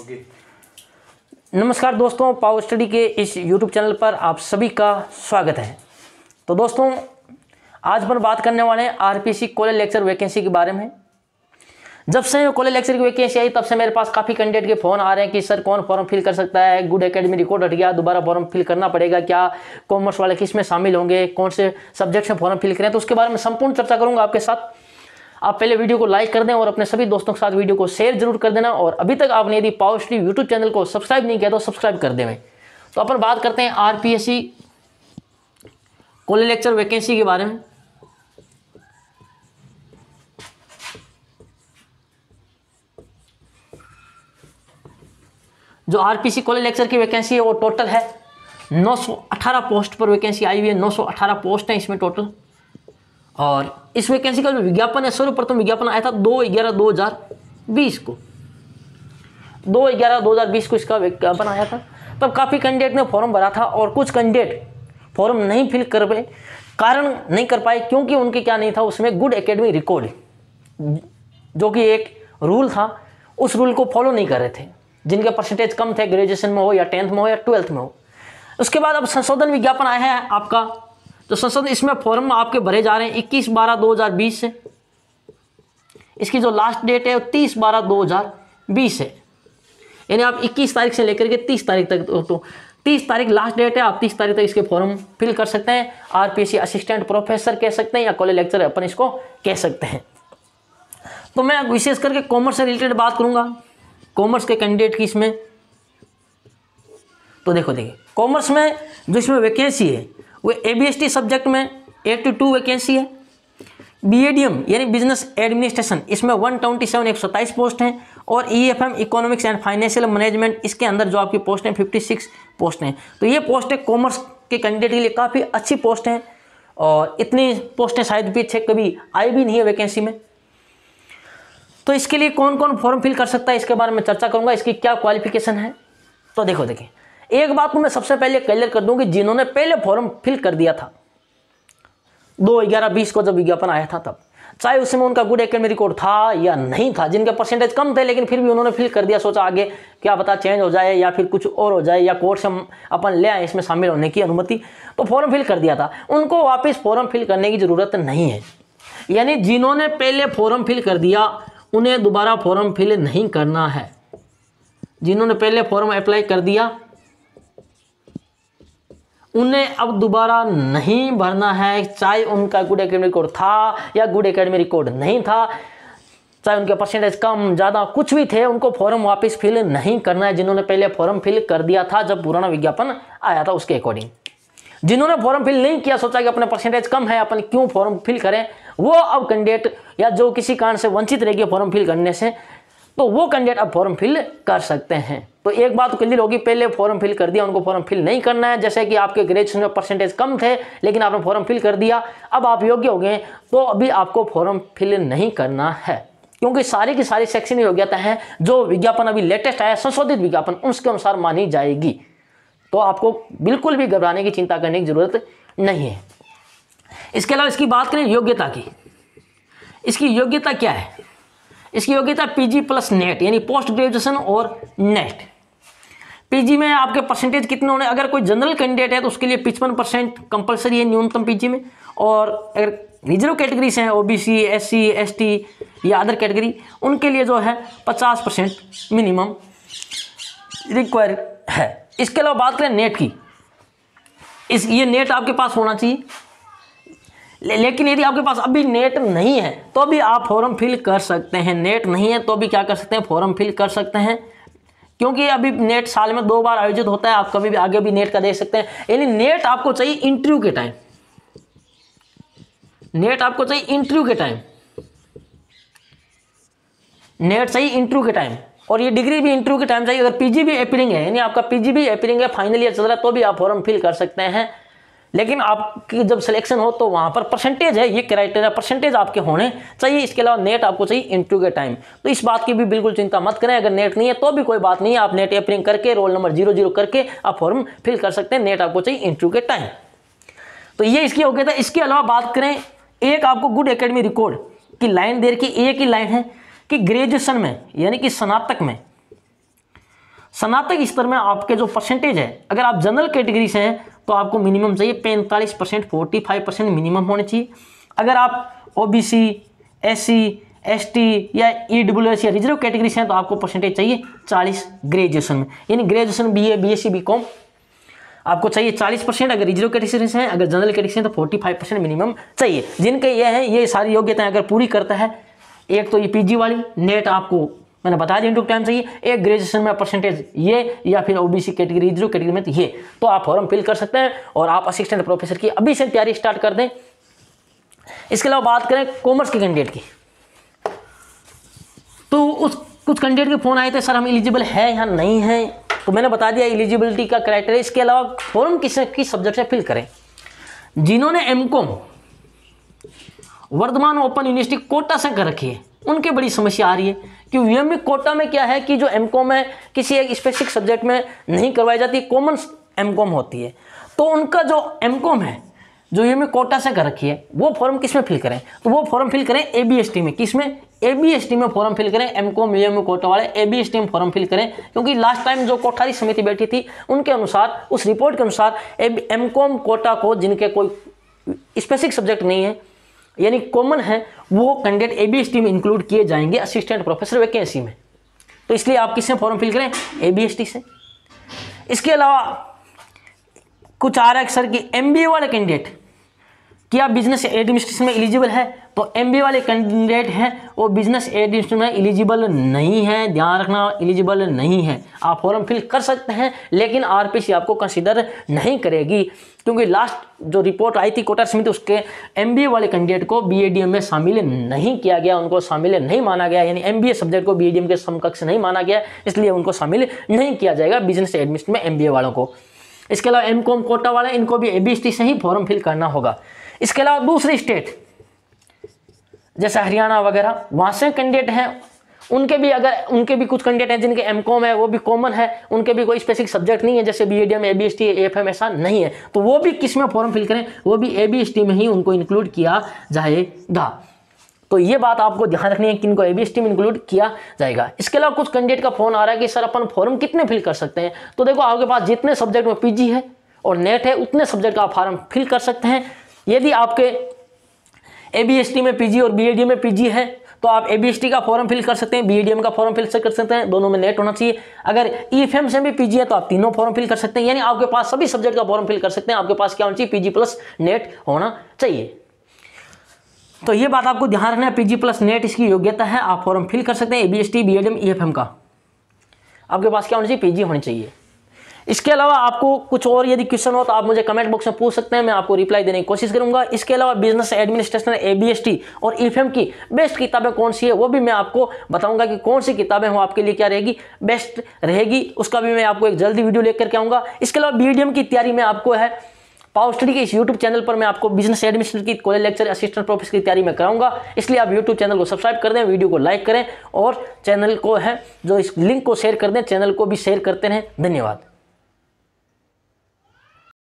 okay नमस्कार दोस्तों power study के इस यूट्यूब चैनल पर आप सभी का स्वागत है तो दोस्तों आज पर बात करने वाले हैं आरपीसी कॉलेज लेक्चर वैकेंसी के बारे में जब से कॉलेज लेक्चर की वैकेंसी आई तब से मेरे पास काफ़ी कैंडिडेट के फ़ोन आ रहे हैं कि सर कौन फॉर्म फिल कर सकता है गुड एकेडमी रिकॉर्ड हट गया दोबारा फॉर्म फिल करना पड़ेगा क्या कॉमर्स वाले किस में शामिल होंगे कौन से सब्जेक्ट्स में फॉर्म फिल करें तो उसके बारे में संपूर्ण चर्चा करूंगा आपके साथ आप पहले वीडियो को लाइक कर दें और अपने सभी दोस्तों के साथ वीडियो को शेयर जरूर कर देना और अभी तक आपने यदि पॉजिटिव यूट्यूब चैनल को सब्सक्राइब नहीं किया तो सब्सक्राइब कर दें तो अपन बात करते हैं R P S C college lecture vacancy के बारे में जो आरपीसी कॉलेज लेक्चर की वैकेंसी है वो टोटल है 918 पोस्ट पर वैकेंसी आई हुई है 918 पोस्ट है इसमें टोटल और इस वैकेंसी का जो विज्ञापन है सर्वप्रथम विज्ञापन आया था दो ग्यारह दो हज़ार बीस को दो ग्यारह दो हज़ार बीस को इसका विज्ञापन आया था तब काफ़ी कैंडिडेट ने फॉर्म भरा था और कुछ कैंडिडेट फॉर्म नहीं फिल कर पाए कारण नहीं कर पाए क्योंकि उनके क्या नहीं था उसमें गुड एकेडमी रिकॉर्ड जो कि एक रूल था उस रूल को फॉलो नहीं कर रहे थे जिनके परसेंटेज कम थे ग्रेजुएशन में हो या टेंथ में हो या ट्वेल्थ में हो उसके बाद अब संशोधन विज्ञापन आया है आपका तो संसद इसमें फॉर्म आपके भरे जा रहे हैं इक्कीस बारह दो हजार बीस से इसकी जो लास्ट डेट है वो तीस बारह दो हजार बीस है यानी आप इक्कीस तारीख से लेकर के तीस तारीख तक तो, तो तीस तारीख लास्ट डेट है आप तीस तारीख तक इसके फॉर्म फिल कर सकते हैं आरपीएससी असिस्टेंट प्रोफेसर कह सकते हैं या कॉलेज लेक्चर अपन इसको कह सकते हैं तो मैं विशेष करके कॉमर्स से रिलेटेड बात करूंगा कॉमर्स के कैंडिडेट की इसमें तो देखो देखिए कॉमर्स में जो इसमें वैकेंसी है वो ए सब्जेक्ट में एट्टी टू वैकेंसी है बीएडीएम यानी बिजनेस एडमिनिस्ट्रेशन इसमें वन ट्वेंटी सेवन एक सौ सत्ताईस पोस्ट हैं और E F M economics and financial management इसके अंदर जो आपकी पोस्ट हैं फिफ्टी सिक्स पोस्ट हैं तो ये पोस्टें कॉमर्स के कैंडिडेट के लिए काफ़ी अच्छी पोस्ट हैं और इतनी पोस्टें शायद पीछे कभी आई भी नहीं है वैकेंसी में तो इसके लिए कौन कौन फॉर्म फिल कर सकता है इसके बारे में चर्चा करूँगा इसकी क्या क्वालिफिकेशन है तो देखो देखें एक बात को मैं सबसे पहले क्लियर कर दूं कि जिन्होंने पहले फॉर्म फिल कर दिया था दो ग्यारह बीस को जब विज्ञापन आया था तब चाहे उसमें उनका गुड एकेडमी रिकॉर्ड था या नहीं था जिनके परसेंटेज कम थे लेकिन फिर भी उन्होंने फिल कर दिया सोचा आगे क्या पता चेंज हो जाए या फिर कुछ और हो जाए या कोर्स हम अपन ले आए इसमें शामिल होने की अनुमति तो फॉर्म फिल कर दिया था उनको वापस फॉर्म फिल करने की ज़रूरत नहीं है यानी जिन्होंने पहले फॉर्म फिल कर दिया उन्हें दोबारा फॉर्म फिल नहीं करना है जिन्होंने पहले फॉर्म अप्लाई कर दिया उन्हें अब दोबारा नहीं भरना है चाहे उनका गुड एकेडमी रिकॉर्ड था या गुड एकेडमी रिकॉर्ड नहीं था चाहे उनके परसेंटेज कम ज़्यादा कुछ भी थे उनको फॉर्म वापस फिल नहीं करना है जिन्होंने पहले फॉर्म फिल कर दिया था जब पुराना विज्ञापन आया था उसके अकॉर्डिंग जिन्होंने फॉर्म फिल नहीं किया सोचा कि अपने परसेंटेज कम है अपन क्यों फॉर्म फिल करें वो अब कैंडिडेट या जो किसी कारण से वंचित रहेगी फॉर्म फिल करने से तो वो कैंडिडेट अब फॉर्म फिल कर सकते हैं तो एक बात क्लियर तो होगी पहले फॉर्म फिल कर दिया उनको फॉर्म फिल नहीं करना है जैसे कि आपके ग्रेजुएशन में परसेंटेज कम थे लेकिन आपने फॉर्म फिल कर दिया अब आप योग्य हो गए तो अभी आपको फॉर्म फिल नहीं करना है क्योंकि सारी की सारी सेक्शन योग्यता है जो विज्ञापन अभी लेटेस्ट आया संशोधित विज्ञापन उसके अनुसार मानी जाएगी तो आपको बिल्कुल भी घबराने की चिंता करने की ज़रूरत नहीं है इसके अलावा इसकी बात करें योग्यता की इसकी योग्यता क्या है इसकी योग्यता पीजी प्लस नेट यानी पोस्ट ग्रेजुएशन और नेट पीजी में आपके परसेंटेज कितने होने अगर कोई जनरल कैंडिडेट है तो उसके लिए पिचपन परसेंट कंपल्सरी है न्यूनतम पीजी में और अगर रिजर्व कैटेगरी से हैं ओबीसी एससी एसटी या अदर कैटेगरी उनके लिए जो है पचास परसेंट मिनिमम रिक्वायर है इसके अलावा बात करें नेट की इस ये नेट आपके पास होना चाहिए ले, लेकिन यदि आपके पास अभी नेट नहीं है तो भी आप फॉर्म फिल कर सकते हैं नेट नहीं है तो भी क्या कर सकते हैं फॉर्म फिल कर सकते हैं क्योंकि अभी नेट साल में दो बार आयोजित होता है आप कभी भी आगे भी नेट का देख सकते हैं यानी नेट आपको चाहिए इंटरव्यू के टाइम नेट आपको चाहिए इंटरव्यू के टाइम नेट चाहिए इंटरव्यू के टाइम और ये डिग्री भी इंटरव्यू के टाइम चाहिए अगर पीजी भी अपीलिंग है यानी आपका पीजी भी अपीलिंग है फाइनल ईयर चल रहा है तो भी आप फॉर्म फिल कर सकते हैं लेकिन आपकी जब सिलेक्शन हो तो वहाँ पर परसेंटेज है ये क्राइटेरिया परसेंटेज आपके होने चाहिए इसके अलावा नेट आपको चाहिए इंटरव्यू के टाइम तो इस बात की भी बिल्कुल चिंता मत करें अगर नेट नहीं है तो भी कोई बात नहीं है आप नेट अपरिंग करके रोल नंबर जीरो जीरो करके आप फॉर्म फिल कर सकते हैं नेट आपको चाहिए इंटरव्यू के टाइम तो ये इसकी हो गया था इसके अलावा बात करें एक आपको गुड अकेडमी रिकॉर्ड की लाइन देर की एक ही लाइन है कि ग्रेजुएशन में यानी कि स्नातक में स्नातक स्तर में आपके जो परसेंटेज है अगर आप जनरल कैटेगरी से हैं तो आपको मिनिमम चाहिए पैंतालीस percent forty five percent minimum होने चाहिए अगर आप O B C S C S T या ई डब्ल्यू एस या रिजर्व कैटेगरी से हैं तो आपको परसेंटेज चाहिए चालीस ग्रेजुएशन में यानी graduation B A B S C B com आपको चाहिए चालीस परसेंट अगर रिजर्व कैटेगरी से हैं अगर जनरल कैटेगरी से हैं तो फोर्टी फाइव परसेंट मिनिमम चाहिए जिनके ये हैं ये सारी योग्यताएँ अगर पूरी करता है एक तो ये e जी वाली नेट आपको मैंने बता दिया इंटू टाइम चाहिए एक ग्रेजुएशन में परसेंटेज ये या फिर ओबीसी कैटेगरी रिजर्व कैटेगरी में तो ये तो आप फॉर्म फिल कर सकते हैं और आप असिस्टेंट प्रोफेसर की अभी से तैयारी स्टार्ट कर दें इसके अलावा बात करें कॉमर्स के कैंडिडेट की तो उस कुछ कैंडिडेट के फ़ोन आए थे सर हम एलिजिबल है या नहीं है तो मैंने बता दिया एलिजिबिलिटी का क्राइटेरिया इसके अलावा फॉर्म किस किस सब्जेक्ट से फिल करें जिन्होंने M Vardhman open university Kota से कर रखी है उनके बड़ी समस्या आ रही है कि वीएमबी कोटा में क्या है कि जो एमकॉम है किसी एक स्पेसिफिक सब्जेक्ट में नहीं करवाई जाती कॉमन एमकॉम होती है तो उनका जो एमकॉम है जो वीएमबी कोटा से कर रखी है वो फॉर्म किस में फिल करें तो वो फॉर्म फिल करें ए बी एस टी में किस में ए बी एस टी में फॉर्म फिल करें M com U M Kota वाले ए बी एस टी में फॉर्म फिल करें क्योंकि लास्ट टाइम जो कोठारी समिति बैठी थी उनके अनुसार उस रिपोर्ट के अनुसार एम कॉम कोटा को जिनके कोई स्पेसिफिक सब्जेक्ट नहीं है यानी कॉमन है वो candidate A B S T में इंक्लूड किए जाएंगे असिस्टेंट प्रोफेसर वैकेंसी में तो इसलिए आप किससे फॉर्म फिल करें ए बी एस टी से इसके अलावा कुछ आ रहा है सर कि एम बी ए वाले कैंडिडेट क्या बिजनेस एडमिनिस्ट्रेशन में एलिजिबल है तो एम वाले कैंडिडेट हैं वो बिजनेस एडमिनिस्ट्रेशन में एलिजिबल नहीं है ध्यान रखना एलिजिबल नहीं है आप फॉर्म फिल कर सकते हैं लेकिन आर आपको कंसिडर नहीं करेगी क्योंकि लास्ट जो रिपोर्ट आई थी कोटा समिति उसके एम वाले कैंडिडेट को बी में शामिल नहीं किया गया उनको शामिल नहीं माना गया यानी एम सब्जेक्ट को बी के समकक्ष नहीं माना गया इसलिए उनको शामिल नहीं किया जाएगा बिजनेस एडमिशन में एम वालों को इसके अलावा एम कॉम कोटा वाले इनको भी ए बी से ही फॉर्म फिल करना होगा इसके अलावा दूसरी स्टेट जैसे हरियाणा वगैरह वहां से कैंडिडेट हैं उनके भी अगर उनके भी कुछ कैंडिडेट हैं जिनके एम कॉम है वो भी कॉमन है उनके भी कोई स्पेसिफिक सब्जेक्ट नहीं है जैसे B ADM A B S T F M ऐसा नहीं है तो वो भी किस में फॉर्म फिल करें वो भी ए बी एस टी में ही उनको इंक्लूड किया जाएगा तो ये बात आपको ध्यान रखनी है कि इनको ए बी एस टी में इंक्लूड किया जाएगा इसके अलावा कुछ कैंडिडेट का फोन आ रहा है कि सर अपन फॉर्म कितने फिल कर सकते हैं तो देखो आपके पास जितने सब्जेक्ट में पी जी है और नेट है उतने सब्जेक्ट का फॉर्म फिल कर सकते हैं यदि आपके ए में जी और बी में जी है तो आप ए का फॉर्म फिल कर सकते हैं बी का फॉर्म फिल कर सकते हैं दोनों में नेट होना चाहिए अगर ई e से भी पीजी है तो आप तीनों फॉर्म फिल कर सकते हैं यानी आपके पास सभी सब्जेक्ट का फॉर्म फिल कर सकते हैं आपके पास क्या होना चाहिए पीजी प्लस नेट होना चाहिए तो ये बात आपको ध्यान रखना है पीजी प्लस नेट इसकी योग्यता है आप फॉर्म फिल कर सकते हैं A B S T B ed M E F M का आपके पास क्या होना चाहिए पीजी होनी चाहिए इसके अलावा आपको कुछ और यदि क्वेश्चन हो तो आप मुझे कमेंट बॉक्स में पूछ सकते हैं मैं आपको रिप्लाई देने की कोशिश करूंगा इसके अलावा बिजनेस एडमिनिस्ट्रेशन टी और ईफएम e की बेस्ट किताबें कौन सी है वो भी मैं आपको बताऊंगा कि कौन सी किताबें हों आपके लिए क्या रहेगी बेस्ट रहेगी उसका भी मैं आपको एक जल्दी वीडियो लेकर के आऊँगा इसके अलावा बी की तैयारी में आपको है पावर स्टडी के इस यूट्यूब चैनल पर मैं आपको बिजनेस एडमिशन की कॉलेज लेक्चर असिस्टेंट प्रोफेसर की तैयारी में कराऊंगा इसलिए आप यूट्यूब चैनल को सब्सक्राइब कर दें वीडियो को लाइक करें और चैनल को है जो इस लिंक को शेयर कर दें चैनल को भी शेयर करते रहें धन्यवाद